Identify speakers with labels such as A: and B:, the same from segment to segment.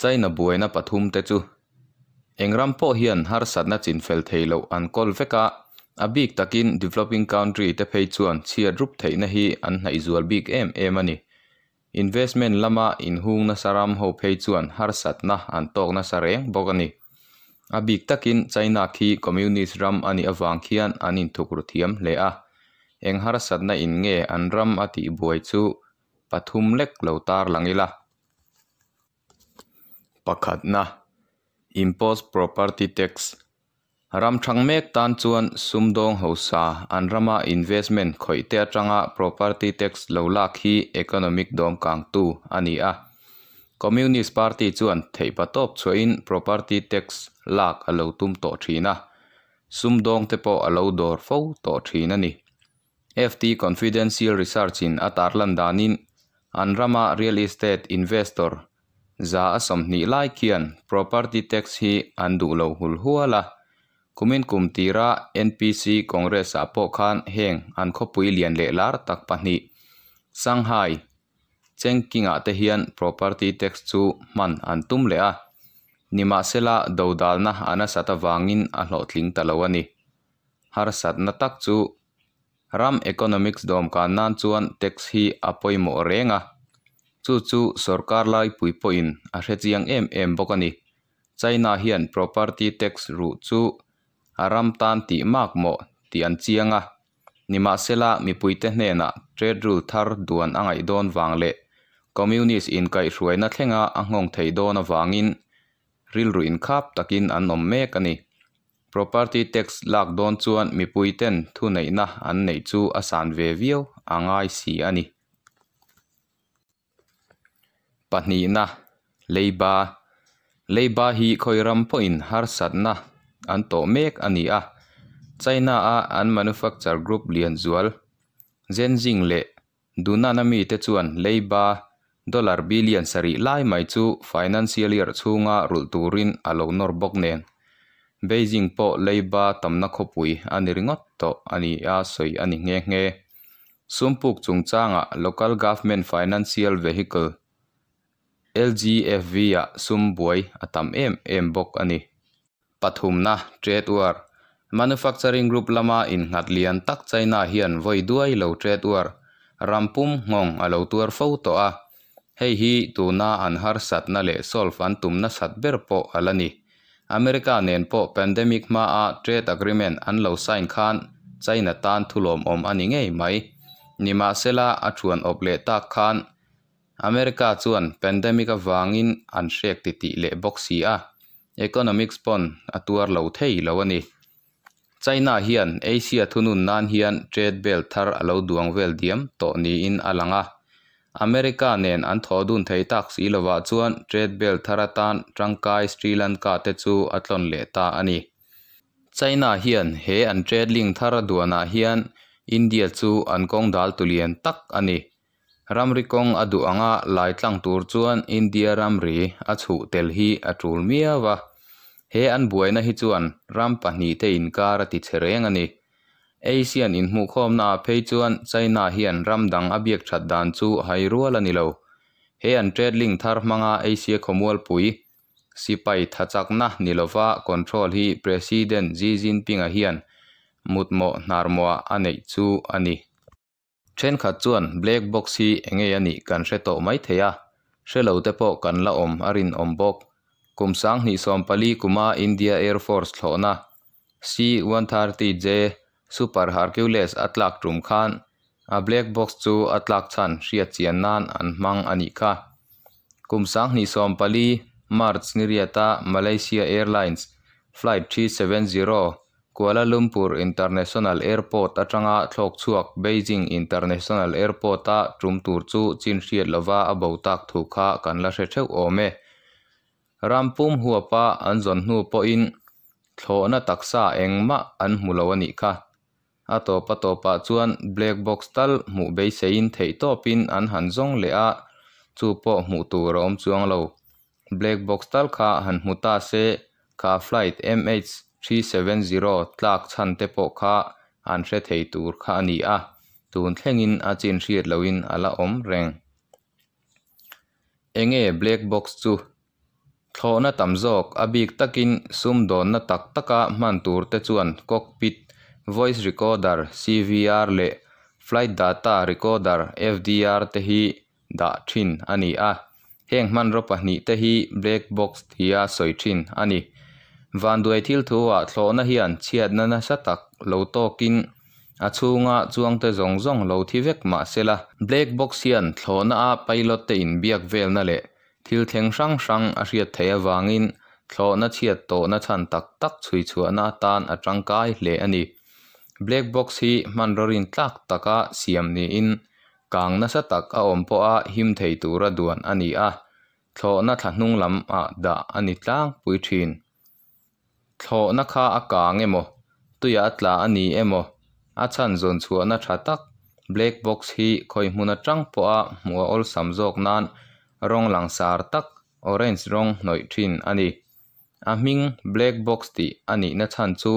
A: China buena pathum te chu engram po hian har na chin fel theilo an kol veka abig takin developing country te phei chuan chia drup theina hi an hnai zual big em em ani investment lama in hung na saram ho phei chuan har na an tok na sareng bok ani abik takin china khi communist ram ani avang khian an in thukur lea, le a eng har in nge an ram ati buai chu pathum lek lo tar langila pakhatna impost property tax ram changmek tan chuan sumdong hosa anrama investment khoi te atanga property tax lo lak hi economic dom kang tu ani a communist party chuan theipa top choin property tax lak alo tum to thina sumdong te po alo dor fo confidential research in atarlandanin anrama real estate investor Zaa asomni ilaay k i a n property tax h i อ an duulaw hul h u a la Kumin kumti NPC ก o n g r e s apokan heng an khopu iliay an leelaar takpan hii Sanghai c h i n ki n g t e h i property tax chu man an tumlea n i m a า s e l a d าว d a ล l n a ana satavangin an hotling t a l a a ni Harasatna takzu Ram economics domka n a n น s u a n tax h i apoy m u r e ะ chu chu sarkar lai puipo in a hre chiang em em bawk ani china hian property tax ru chu aram tan ti mak mo ti an chianga nima sela mi puite na trade rule thar duan angai don wang le communist in kai hruaina thlenga a ngong thei don a wangin ril ru in khap takin an om mek ani property tax lak don chuan mi puiten thu nei na an nei chu asan ve viau angai si ani pahnih na leiba leiba hi khoiram po in har sat na an to mek ani a china a an manufacture group lian zual zenzing le duna na mi te chuan leiba dollar billion sari lai mai chu financial year chunga rul turin alo nor bok nen Beijing po leiba tamna khopui ani ringot to ani a soi ani nge nge sumpuk chungchanga local government financial vehicle LGFV a sum boy atam em em bok ani pathum na trade war manufacturing group lama in ngat lian tak china hian voi duai lo trade war rampum ngong a lo tuar fo to a hei hi tu na an har sat na le solve an tum na sat ber po alani america nen po pandemic ma a trade agreement an lo sign khan china tan thulom om ani ngei mai ni ma sela a thuan op le tak khan อเมริกาส่วนเป็นได้มีกับวางอินอันเสียกติติเลบอกีอ Economics ปนอัตวรเหล a าเท่ยเหล่าวันนี้ใจน่าเหียนเอเชียทุนุนนานเหียนเจ็ดเบลทารอัลวดวงเวลเดียมตอนี้อินอลังอ่อเมริกาเนอันทอดุนไทตักสีลวาจวนเจดเบลทารตานจังกายสตรีลันกาเตจูอัตลนเลตาอันี้ใจนาเหียนเหอันเจดลิงทารดวนาเหียนอินเดียจูอันก r a m r i k o n g adu anga l a i t l a n g tur chuan india r a m r i a chu tel hi a t u l mia wa he an buai na hi chuan ram pa ni te in kar ati che reng ani asian in mu khom na p e i chuan china hi an ram dang abiak chat dan chu hai rual ani lo he an trade link thar manga asia khomol pui sipai t h a c h a k na ni lo wa control hi president i jinping a hian mutmo narmoa a n e c เช่นขัดจวน black box ฮีเองยันนี่กันเสตโอไม่เทียเสลาวเตปกันละอมอารินอมบกคุมสังนิสอมปลีกุมาอินเดียแอร์ฟอร์สโลนะ C130J Super Hercules อัตลักตรุมคานอาเบลกบ็อกซ์จูอัตลักชันเสียเจียนนันอันมังอันิกาคุมสังนิสอมปลีมาร์ชนิเรียตามาเลเซียแอร์ไลน์ส์เจ็ดศูนย์ Kuala Lumpur International Airport atanga thlok chuak Beijing International Airport a tumtur chu chin hriat lova abo tak thu kha kan la hre theu ome rampum huapa an zon hnu po in thlo na taksa engma an hmulo ani kha atopa topa chuan black box tal mu bei sein thei topin an han lea le a chu po hmu tur om chuang lo black box tal kha han hmuta se kha flight mh 370 tlak chan te pawh kha an hre thei tur kha ani a tun thlengin a chin hriat loin ala om reng enge black box chu thlawna tam zawk a bik takin sum dawn na tak taka hman tur te chuan cockpit voice recorder cvr le flight data recorder fdr te hi da thin ani a heng hman ro pahnih te hi black box thia soi thin ani วันด้วยทิลทัวร์โซนเฮียนเชียดนั้นสัตว์ลูกโตกินอาชูงาจวงแต่ทรงทรลูกที่เวกมาเสละแบล็กบ็อกซ์หิ่งโซนอาไปลอดเตนเบียกเวลนั่นแหละทิลเทงชังชังอาเชียดเทียววางินโซนเชียดโตนั่นฉันตักตักช่วยช่วยน่าตาอาจังกายเลยอันนี้แบล็กบ็อกซ์มันรอรินตักตักอาเสียมนี้อินกางนั่นสัตว์ก็อมปออาหิมเทียตัวระดวนอันนี้อ่ะโซนนั้นนุ่งลำอ่ะดาอันนี้ตั้งปุยทิน thlo na kha akang emo tuya atla ani emo achan zon chu na tha tak black box hi khoi hmuna tang po a mua ol samjok nan rong lang sar tak orange rong noi thin ani a ming black box ti ani na chan chu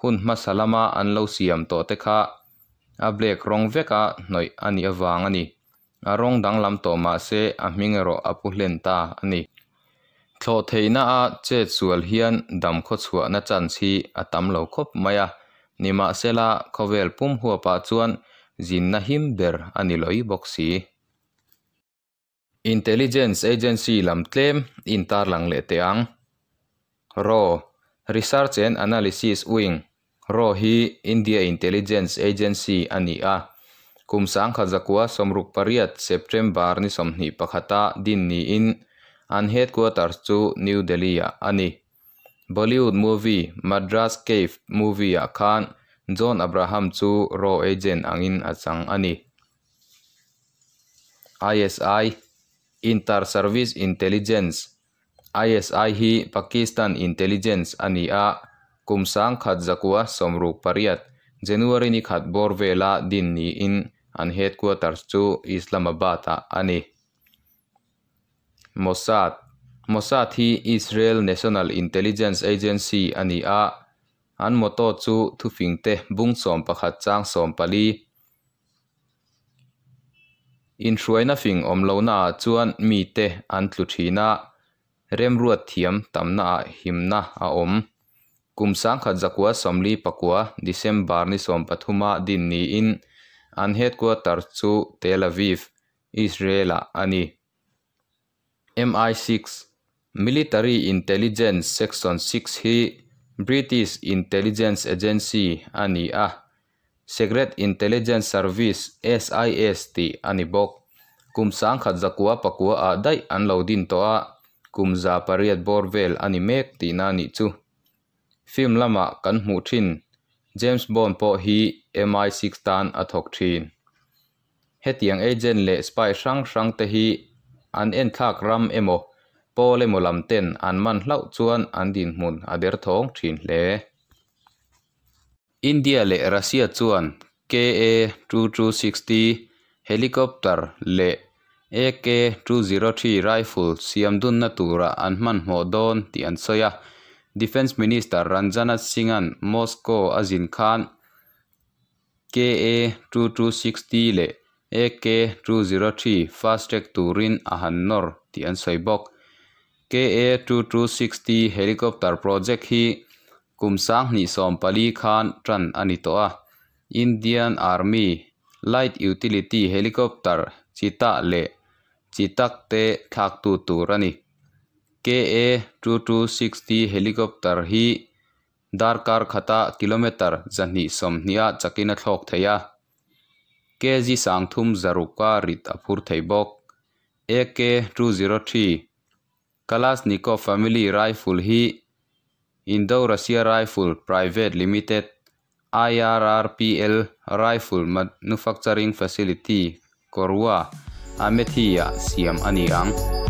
A: hun ma salama an lo siam to te kha a black rong veka noi ani awang ani a rong dang lam to ma se a ming ro apu hlen ta ani ຄໍເທນາເຈດຊວမຮຽນດໍາຄໍຊວນາຈັນຊີອະຕໍາລໍຄົບມາຍານິມາເຊລາຄໍເວລປຸມຫົວປາຊວນຈິນນາຫິອນລອຍບກຊີ i n t e l c e Agency ລໍາຕ l ອນຕາັງເລເຕງ r a a n a l y s i s Wing r a India Intelligence Agency ອຸມສາງຄະຈະກວສມຸກປຽດເຊບມບານິສົມຫີປະາດິນ an headquarter chu new delhi ya ani bollywood movie madras cave movie ya khan john abraham chu raw agent angin achang ani isi inter service intelligence isi hi pakistan intelligence ani a kumsang khat zakua somru pariat january ni khat borvela din ni in an headquarters chu islamabad ani Mossad Mossad thi Israel National Intelligence Agency ani a an moto chu thu fing te bung som pa kha chang som pali in shuaina fing om lo na chuan mi te an t l u thina rem ruat thiam tam na him na a om kum sang kha jakua som li pakua december ni som pathuma din ni in an het ko tar chu Tel Aviv Israel a ani MI6 Military Intelligence Section 6 hi British Intelligence Agency ani a Secret Intelligence Service SIS ti ani bok kum sang khat zakua pakua a dai an lo din to a kum za pariat borvel ani mek ti na ni chu film lama kan hmu thin James Bond po hi MI6 tan a thok thin hetiang agent le spy sang sang te hi an en thak ram emo pole mo lam ten an man lau chuan an din mun aber thong thin le india le russia chuan ka 2260 helicopter le ak 203 rifle siam dun na tura an man mo don ti an soya defense minister ranjana singan moscow azin khan ka 2260 le AK203 203 fast track Turin Ahan Nor ti an soi bok KA 2260 helicopter project hi kumsang ni som pali khan tran ani to a Indian Army light utility helicopter chita le chitak te thak tu turani KA2260 2260 helicopter hi darkar khata kilometer jani som Nia chakina Thok theya केजी सांगथुम जरुका रित अफुर थैबोक A K two zero three निको family rifle ही Indo Russia rifle private limited I R R P L rifle manufacturing facility कोरुआ अमेथिया सीएम अनियांग